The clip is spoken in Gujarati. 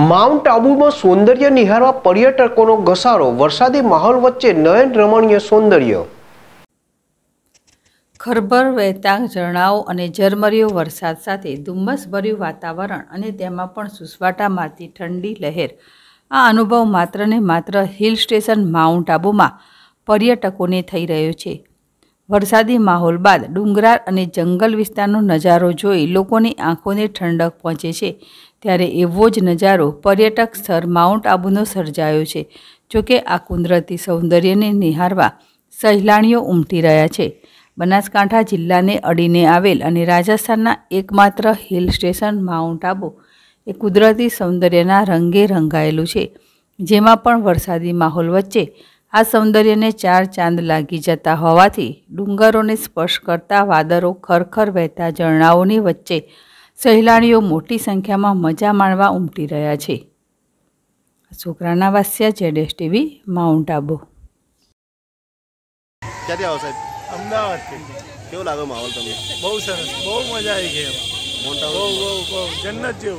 માઉન્ટ આબુમાં સૌંદર્ય નિહાળવા પર્યટકોનો ઘસારો વરસાદી માહોલ વચ્ચે નયન રમણીય સૌંદર્ય ખરભર વહેતાંગ ઝરણાઓ અને ઝરમરીયો વરસાદ સાથે ધુમ્મસભર્યું વાતાવરણ અને તેમાં પણ સુસવાટા મારતી ઠંડી લહેર આ અનુભવ માત્ર ને માત્ર હિલ સ્ટેશન માઉન્ટ આબુમાં પર્યટકોને થઈ રહ્યો છે વરસાદી માહોલ બાદ ડુંગરાળ અને જંગલ વિસ્તારનો નજારો જોઈ લોકોની આંખોને ઠંડક પહોંચે છે ત્યારે એવો જ નજારો પર્યટક સ્થળ માઉન્ટ આબુનો સર્જાયો છે જોકે આ કુદરતી સૌંદર્યને નિહારવા સહેલાણીઓ ઉમટી રહ્યા છે બનાસકાંઠા જિલ્લાને અડીને આવેલ અને રાજસ્થાનના એકમાત્ર હિલ સ્ટેશન માઉન્ટ આબુ એ કુદરતી સૌંદર્યના રંગે રંગાયેલું છે જેમાં પણ વરસાદી માહોલ વચ્ચે આ સૌંદર્યને ચાર ચાંદ લાગી જતા હોવાથી ડુંગરોને સ્પર્શ કરતા વાદરો ખરખર વહેતા ઝરણાઓની વચ્ચે સહેલાણીઓ મોટી સંખ્યામાં મજા માણવા ઉમટી રહ્યા છે છોકરાના વાસ્યા જેડેશ ટીવી માઉન્ટ આબુ ક્યાંથી આવો સાહેબ અમદાવાદથી કેવો લાગ્યો માહોલ તમને બહુ સરસ બહુ મજા આવી ગઈ મોટા બહુ બહુ બહુ જન્નત જેવું